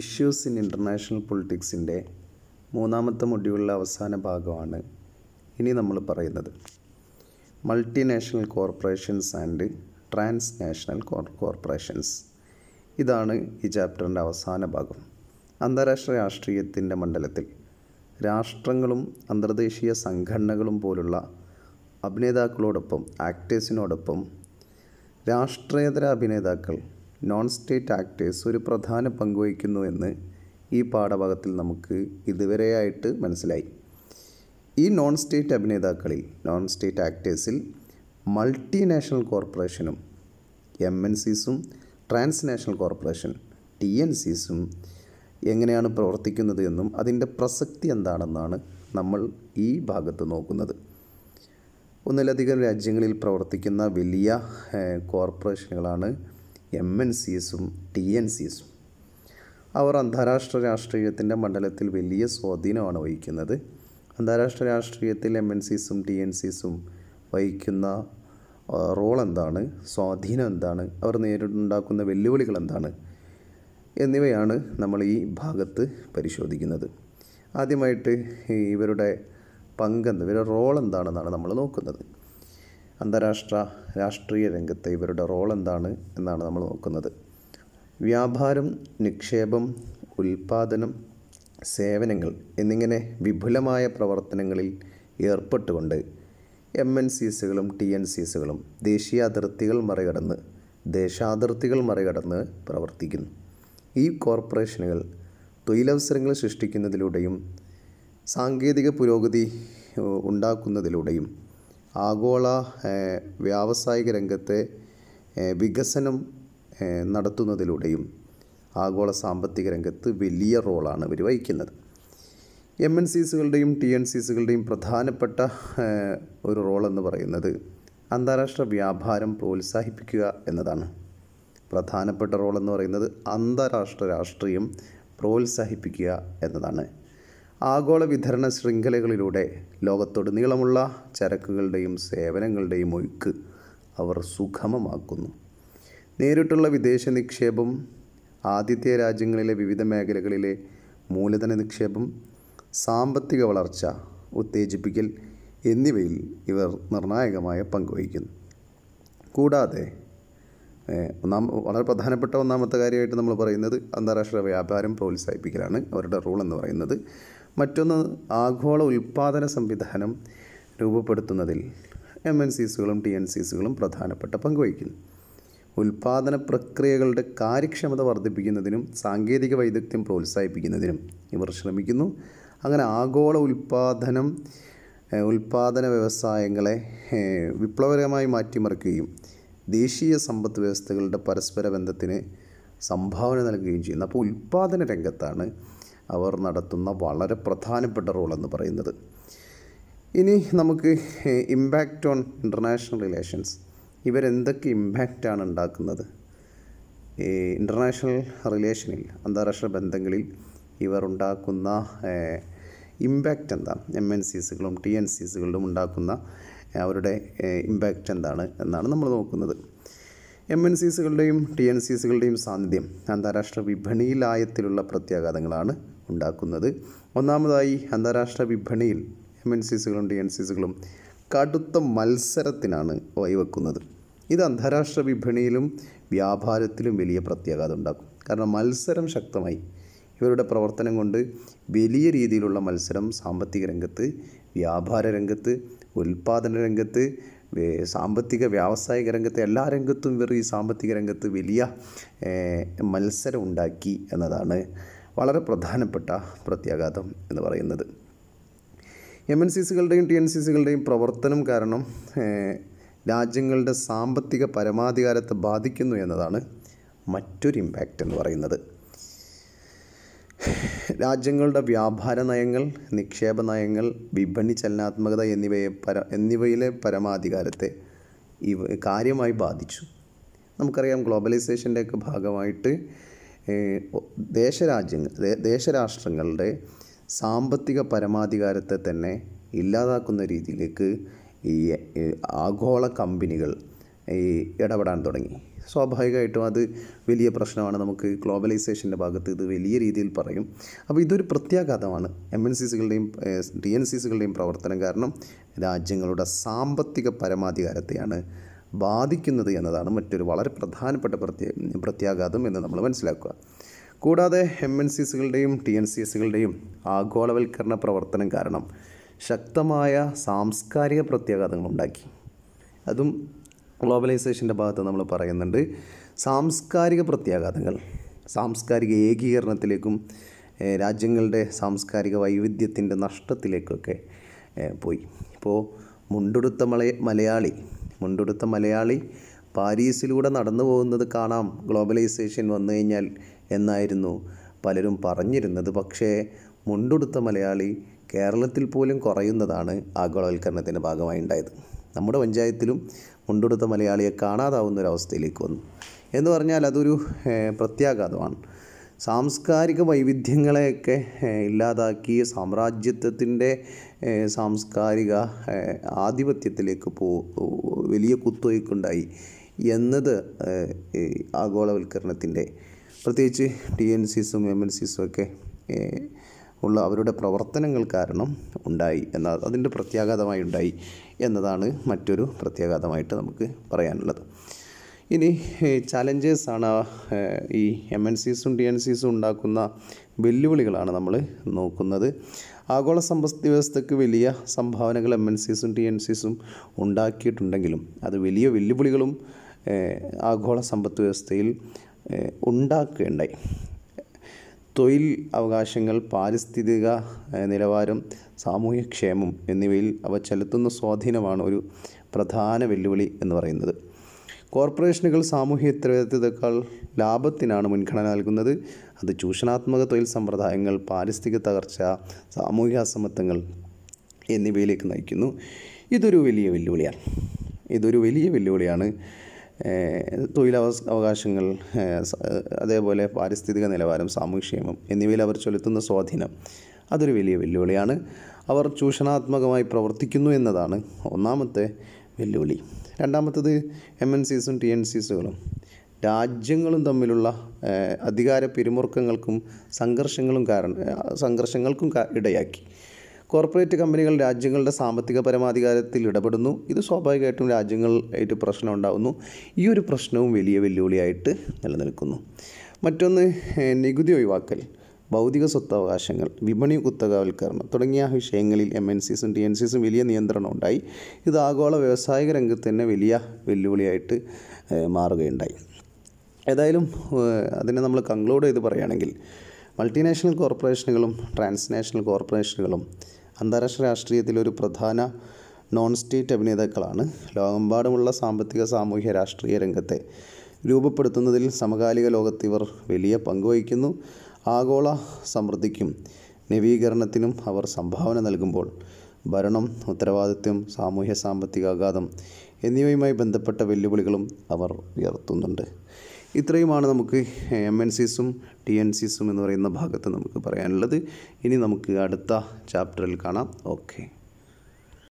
issues in international പൊളിറ്റിക്സിൻ്റെ മൂന്നാമത്തെ മൊഡ്യൂളിലെ അവസാന ഭാഗമാണ് ഇനി നമ്മൾ പറയുന്നത് multinational corporations and trans national corporations ഇതാണ് ഈ ചാപ്റ്ററിൻ്റെ അവസാന ഭാഗം അന്താരാഷ്ട്ര രാഷ്ട്രീയത്തിൻ്റെ മണ്ഡലത്തിൽ രാഷ്ട്രങ്ങളും അന്തർദേശീയ സംഘടനകളും പോലുള്ള അഭിനേതാക്കളോടൊപ്പം ആക്ടേഴ്സിനോടൊപ്പം രാഷ്ട്രേതര അഭിനേതാക്കൾ നോൺ സ്റ്റേറ്റ് ആക്ടേഴ്സ് ഒരു പ്രധാന എന്ന് ഈ പാഠഭാഗത്തിൽ നമുക്ക് ഇതുവരെയായിട്ട് മനസ്സിലായി ഈ നോൺ സ്റ്റേറ്റ് അഭിനേതാക്കളിൽ നോൺ സ്റ്റേറ്റ് ആക്ടേഴ്സിൽ മൾട്ടിനാഷണൽ കോർപ്പറേഷനും എം എൻ സിസും ട്രാൻസ്നാഷണൽ കോർപ്പറേഷൻ ടി എൻ സിസും എങ്ങനെയാണ് പ്രവർത്തിക്കുന്നത് എന്നും അതിൻ്റെ പ്രസക്തി എന്താണെന്നാണ് നമ്മൾ ഈ ഭാഗത്ത് നോക്കുന്നത് ഒന്നിലധികം രാജ്യങ്ങളിൽ പ്രവർത്തിക്കുന്ന വലിയ കോർപ്പറേഷനുകളാണ് എം എൻ സി എസും ടി എൻ സി എസും അവർ അന്താരാഷ്ട്ര രാഷ്ട്രീയത്തിൻ്റെ മണ്ഡലത്തിൽ വലിയ സ്വാധീനമാണ് വഹിക്കുന്നത് അന്താരാഷ്ട്ര രാഷ്ട്രീയത്തിൽ എം എൻ സിസും ടി എൻ സിസും വഹിക്കുന്ന റോൾ എന്താണ് സ്വാധീനം എന്താണ് അവർ നേരിടുണ്ടാക്കുന്ന വെല്ലുവിളികൾ എന്താണ് എന്നിവയാണ് നമ്മൾ ഈ ഭാഗത്ത് പരിശോധിക്കുന്നത് ആദ്യമായിട്ട് ഇവരുടെ പങ്കെന്ന് ഇവരുടെ റോൾ എന്താണെന്നാണ് നമ്മൾ നോക്കുന്നത് അന്താരാഷ്ട്ര രാഷ്ട്രീയ രംഗത്തെ ഇവരുടെ റോൾ എന്താണ് എന്നാണ് നമ്മൾ നോക്കുന്നത് വ്യാപാരം നിക്ഷേപം ഉൽപാദനം സേവനങ്ങൾ എന്നിങ്ങനെ വിപുലമായ പ്രവർത്തനങ്ങളിൽ ഏർപ്പെട്ടുകൊണ്ട് എം എൻ സി സികളും ടി എൻ സി സികളും ദേശീയ അതിർത്തികൾ മറികടന്ന് ദേശാതിർത്തികൾ മറികടന്ന് പ്രവർത്തിക്കുന്നു ഈ കോർപ്പറേഷനുകൾ തൊഴിലവസരങ്ങൾ സൃഷ്ടിക്കുന്നതിലൂടെയും സാങ്കേതിക പുരോഗതി ഉണ്ടാക്കുന്നതിലൂടെയും ആഗോള വ്യാവസായിക രംഗത്തെ വികസനം നടത്തുന്നതിലൂടെയും ആഗോള സാമ്പത്തിക രംഗത്ത് വലിയ റോളാണ് ഇവർ വഹിക്കുന്നത് എം എൻ സിസുകളുടെയും ടി എൻ സിസുകളുടെയും പ്രധാനപ്പെട്ട ഒരു റോളെന്ന് പറയുന്നത് അന്താരാഷ്ട്ര വ്യാപാരം പ്രോത്സാഹിപ്പിക്കുക എന്നതാണ് പ്രധാനപ്പെട്ട റോളെന്ന് പറയുന്നത് അന്താരാഷ്ട്ര രാഷ്ട്രീയം പ്രോത്സാഹിപ്പിക്കുക എന്നതാണ് ആഗോള വിതരണ ശൃംഖലകളിലൂടെ ലോകത്തുടനീളമുള്ള ചരക്കുകളുടെയും സേവനങ്ങളുടെയും ഒഴുക്ക് അവർ സുഗമമാക്കുന്നു നേരിട്ടുള്ള വിദേശ നിക്ഷേപം ആതിഥ്യ രാജ്യങ്ങളിലെ വിവിധ മേഖലകളിലെ മൂലധന നിക്ഷേപം സാമ്പത്തിക വളർച്ച ഉത്തേജിപ്പിക്കൽ എന്നിവയിൽ ഇവർ നിർണായകമായ പങ്കുവഹിക്കുന്നു കൂടാതെ ഒന്നാം വളരെ പ്രധാനപ്പെട്ട ഒന്നാമത്തെ കാര്യമായിട്ട് നമ്മൾ പറയുന്നത് അന്താരാഷ്ട്ര വ്യാപാരം പ്രോത്സാഹിപ്പിക്കലാണ് അവരുടെ റൂൾ എന്ന് പറയുന്നത് മറ്റൊന്ന് ആഗോള ഉൽപ്പാദന സംവിധാനം രൂപപ്പെടുത്തുന്നതിൽ എം എൻ സി സികളും ടി എൻ സി സികളും പ്രധാനപ്പെട്ട ഉൽപാദന പ്രക്രിയകളുടെ കാര്യക്ഷമത വർദ്ധിപ്പിക്കുന്നതിനും സാങ്കേതിക വൈദഗ്ധ്യം പ്രോത്സാഹിപ്പിക്കുന്നതിനും ഇവർ ശ്രമിക്കുന്നു അങ്ങനെ ആഗോള ഉൽപാദനം ഉൽപാദന വ്യവസായങ്ങളെ വിപ്ലവകരമായി മാറ്റിമറിക്കുകയും ദേശീയ സമ്പദ് വ്യവസ്ഥകളുടെ പരസ്പര ബന്ധത്തിന് സംഭാവന നൽകുകയും ചെയ്യുന്നു അപ്പോൾ ഉൽപാദന രംഗത്താണ് അവർ നടത്തുന്ന വളരെ പ്രധാനപ്പെട്ട എന്ന് പറയുന്നത് ഇനി നമുക്ക് ഇമ്പാക്റ്റ് ഓൺ ഇൻ്റർനാഷണൽ റിലേഷൻസ് ഇവരെന്തൊക്കെ ഇമ്പാക്റ്റാണ് ഉണ്ടാക്കുന്നത് ഇൻ്റർനാഷണൽ റിലേഷനിൽ അന്താരാഷ്ട്ര ബന്ധങ്ങളിൽ ഇവർ ഉണ്ടാക്കുന്ന ഇമ്പാക്റ്റ് എന്താ എം എൻ സിസുകളും ടി എൻ സിസുകളിലും ഉണ്ടാക്കുന്ന അവരുടെ ഇമ്പാക്റ്റ് എന്താണ് എന്നാണ് നമ്മൾ നോക്കുന്നത് എം എൻ സിസുകളുടെയും ടി എൻ സിസുകളുടെയും സാന്നിധ്യം അന്താരാഷ്ട്ര വിപണിയിലായത്തിലുള്ള പ്രത്യാഘാതങ്ങളാണ് ഉണ്ടാക്കുന്നത് ഒന്നാമതായി അന്താരാഷ്ട്ര വിപണിയിൽ എം എൻ സി സികളും ഡി എൻ സി സികളും കടുത്ത മത്സരത്തിനാണ് വൈവെക്കുന്നത് ഇത് അന്താരാഷ്ട്ര വിപണിയിലും വ്യാപാരത്തിലും വലിയ പ്രത്യാഘാതം ഉണ്ടാക്കും കാരണം മത്സരം ശക്തമായി ഇവരുടെ പ്രവർത്തനം കൊണ്ട് വലിയ രീതിയിലുള്ള മത്സരം സാമ്പത്തിക രംഗത്ത് വ്യാപാര രംഗത്ത് ഉൽപ്പാദന രംഗത്ത് സാമ്പത്തിക വ്യാവസായിക രംഗത്ത് എല്ലാ രംഗത്തും ഇവർ ഈ സാമ്പത്തിക രംഗത്ത് വലിയ മത്സരം ഉണ്ടാക്കി എന്നതാണ് വളരെ പ്രധാനപ്പെട്ട പ്രത്യാഘാതം എന്ന് പറയുന്നത് എം എൻ സി സികളുടെയും ടി എൻ സി സികളുടെയും പ്രവർത്തനം കാരണം രാജ്യങ്ങളുടെ സാമ്പത്തിക പരമാധികാരത്തെ ബാധിക്കുന്നു എന്നതാണ് മറ്റൊരു ഇമ്പാക്റ്റ് എന്ന് പറയുന്നത് രാജ്യങ്ങളുടെ വ്യാപാര നയങ്ങൾ നിക്ഷേപ നയങ്ങൾ വിപണി ചലനാത്മകത എന്നിവയെ പര എന്നിവയിലെ പരമാധികാരത്തെ ഇവ കാര്യമായി ബാധിച്ചു നമുക്കറിയാം ഗ്ലോബലൈസേഷൻ്റെയൊക്കെ ഭാഗമായിട്ട് ദേശരാജ്യങ്ങൾ ദേശരാഷ്ട്രങ്ങളുടെ സാമ്പത്തിക പരമാധികാരത്തെ തന്നെ ഇല്ലാതാക്കുന്ന രീതിയിലേക്ക് ഈ ആഗോള കമ്പനികൾ ഈ ഇടപെടാൻ തുടങ്ങി സ്വാഭാവികമായിട്ടും അത് വലിയ പ്രശ്നമാണ് നമുക്ക് ഗ്ലോബലൈസേഷൻ്റെ ഭാഗത്ത് ഇത് വലിയ രീതിയിൽ പറയും അപ്പോൾ ഇതൊരു പ്രത്യാഘാതമാണ് എം എൻ സി സികളുടെയും ഡി എൻ സി സികളുടെയും പ്രവർത്തനം കാരണം രാജ്യങ്ങളുടെ സാമ്പത്തിക പരമാധികാരത്തെയാണ് ബാധിക്കുന്നത് എന്നതാണ് മറ്റൊരു വളരെ പ്രധാനപ്പെട്ട പ്രത്യേക പ്രത്യാഘാതം എന്ന് നമ്മൾ മനസ്സിലാക്കുക കൂടാതെ എം എൻ സി സികളുടെയും ടി എൻ സി എസുകളുടെയും ആഗോളവൽക്കരണ പ്രവർത്തനം കാരണം ശക്തമായ സാംസ്കാരിക പ്രത്യാഘാതങ്ങൾ ഉണ്ടാക്കി അതും ഗ്ലോബലൈസേഷൻ്റെ ഭാഗത്ത് നമ്മൾ പറയുന്നുണ്ട് സാംസ്കാരിക പ്രത്യാഘാതങ്ങൾ സാംസ്കാരിക ഏകീകരണത്തിലേക്കും രാജ്യങ്ങളുടെ സാംസ്കാരിക വൈവിധ്യത്തിൻ്റെ നഷ്ടത്തിലേക്കൊക്കെ പോയി ഇപ്പോൾ മുണ്ടുടുത്ത മലയാളി മുണ്ടുടുത്ത മലയാളി പാരീസിലൂടെ നടന്നു പോകുന്നത് കാണാം ഗ്ലോബലൈസേഷൻ വന്നു കഴിഞ്ഞാൽ എന്നായിരുന്നു പലരും പറഞ്ഞിരുന്നത് പക്ഷേ മുണ്ടുടുത്ത മലയാളി കേരളത്തിൽ പോലും കുറയുന്നതാണ് ആഗോളവൽക്കരണത്തിൻ്റെ ഭാഗമായി ഉണ്ടായത് നമ്മുടെ പഞ്ചായത്തിലും മുണ്ടുടുത്ത മലയാളിയെ കാണാതാവുന്ന ഒരു അവസ്ഥയിലേക്ക് വന്നു എന്ന് പറഞ്ഞാൽ അതൊരു പ്രത്യാഘാതമാണ് സാംസ്കാരിക വൈവിധ്യങ്ങളെയൊക്കെ ഇല്ലാതാക്കി സാമ്രാജ്യത്വത്തിൻ്റെ സാംസ്കാരിക ആധിപത്യത്തിലേക്ക് പോ വലിയ കുത്തൊഴുക്കുണ്ടായി എന്നത് ആഗോളവൽക്കരണത്തിൻ്റെ പ്രത്യേകിച്ച് ടി എൻ സിസും എം എൻ സിസും ഒക്കെ ഉള്ള അവരുടെ പ്രവർത്തനങ്ങൾ കാരണം ഉണ്ടായി എന്ന അതിൻ്റെ പ്രത്യാഘാതമായി ഉണ്ടായി എന്നതാണ് മറ്റൊരു പ്രത്യാഘാതമായിട്ട് നമുക്ക് പറയാനുള്ളത് ഇനി ചലഞ്ചേഴ്സാണ് ഈ എം എൻ സിസും ടി എൻ സിസും ഉണ്ടാക്കുന്ന വെല്ലുവിളികളാണ് നമ്മൾ നോക്കുന്നത് ആഗോള സമ്പദ് വ്യവസ്ഥയ്ക്ക് വലിയ സംഭാവനകൾ എം എൻ സിസും ടി എൻ സിസും ഉണ്ടാക്കിയിട്ടുണ്ടെങ്കിലും അത് വലിയ വെല്ലുവിളികളും ആഗോള സമ്പദ് വ്യവസ്ഥയിൽ ഉണ്ടാക്കുകയുണ്ടായി തൊഴിൽ അവകാശങ്ങൾ പാരിസ്ഥിതിക നിലവാരം സാമൂഹ്യക്ഷേമം എന്നിവയിൽ അവ ചെലുത്തുന്ന സ്വാധീനമാണ് ഒരു പ്രധാന വെല്ലുവിളി എന്ന് പറയുന്നത് കോർപ്പറേഷനുകൾ സാമൂഹ്യ ഉത്തരവാദിത്തത്തേക്കാൾ ലാഭത്തിനാണ് മുൻഗണന നൽകുന്നത് അത് ചൂഷണാത്മക തൊഴിൽ സമ്പ്രദായങ്ങൾ പാരിസ്ഥിതിക തകർച്ച സാമൂഹ്യ അസമത്വങ്ങൾ എന്നിവയിലേക്ക് നയിക്കുന്നു ഇതൊരു വലിയ വെല്ലുവിളിയാണ് ഇതൊരു വലിയ വെല്ലുവിളിയാണ് തൊഴിലവ അവകാശങ്ങൾ അതേപോലെ പാരിസ്ഥിതിക നിലവാരം സാമൂഹ്യക്ഷേമം എന്നിവയിൽ അവർ ചെലുത്തുന്ന സ്വാധീനം അതൊരു വലിയ വെല്ലുവിളിയാണ് അവർ ചൂഷണാത്മകമായി പ്രവർത്തിക്കുന്നു എന്നതാണ് ഒന്നാമത്തെ വെല്ലുവിളി രണ്ടാമത്തത് എം എൻ സീസും ടി എൻ സീസുകളും രാജ്യങ്ങളും തമ്മിലുള്ള അധികാര പിരിമുറുക്കങ്ങൾക്കും സംഘർഷങ്ങളും കാരണം സംഘർഷങ്ങൾക്കും ഇടയാക്കി കോർപ്പറേറ്റ് കമ്പനികൾ രാജ്യങ്ങളുടെ സാമ്പത്തിക പരമാധികാരത്തിൽ ഇടപെടുന്നു ഇത് സ്വാഭാവികമായിട്ടും രാജ്യങ്ങളായിട്ട് പ്രശ്നം ഉണ്ടാകുന്നു ഈ ഒരു പ്രശ്നവും വലിയ വെല്ലുവിളിയായിട്ട് നിലനിൽക്കുന്നു മറ്റൊന്ന് നികുതി ഒഴിവാക്കൽ ബൗദ്ധിക സ്വത്തവകാശങ്ങൾ വിപണി കുത്തകവൽക്കരണം തുടങ്ങിയ വിഷയങ്ങളിൽ എം എൻ സിസും ടി എൻ സിസും വലിയ നിയന്ത്രണം ഉണ്ടായി ഇത് ആഗോള വ്യവസായിക രംഗത്ത് തന്നെ വലിയ വെല്ലുവിളിയായിട്ട് മാറുകയുണ്ടായി ഏതായാലും അതിനെ നമ്മൾ കൺക്ലൂഡ് ചെയ്ത് പറയുകയാണെങ്കിൽ മൾട്ടിനാഷണൽ കോർപ്പറേഷനുകളും ട്രാൻസ്നാഷണൽ കോർപ്പറേഷനുകളും അന്താരാഷ്ട്ര രാഷ്ട്രീയത്തിലെ ഒരു പ്രധാന നോൺ സ്റ്റേറ്റ് അഭിനേതാക്കളാണ് ലോകമെമ്പാടുമുള്ള സാമ്പത്തിക സാമൂഹ്യ രാഷ്ട്രീയ രംഗത്തെ രൂപപ്പെടുത്തുന്നതിൽ സമകാലിക ലോകത്ത് ഇവർ വലിയ പങ്കുവഹിക്കുന്നു ആഗോള സമൃദ്ധിക്കും നവീകരണത്തിനും അവർ സംഭാവന നൽകുമ്പോൾ ഭരണം ഉത്തരവാദിത്വം സാമൂഹ്യ സാമ്പത്തിക ആഘാതം എന്നിവയുമായി ബന്ധപ്പെട്ട വെല്ലുവിളികളും അവർ ഉയർത്തുന്നുണ്ട് ഇത്രയുമാണ് നമുക്ക് എം എൻ സിസും ടി എൻ സിസും എന്ന് പറയുന്ന ഭാഗത്ത് നമുക്ക് പറയാനുള്ളത് ഇനി നമുക്ക് അടുത്ത ചാപ്റ്ററിൽ കാണാം ഓക്കെ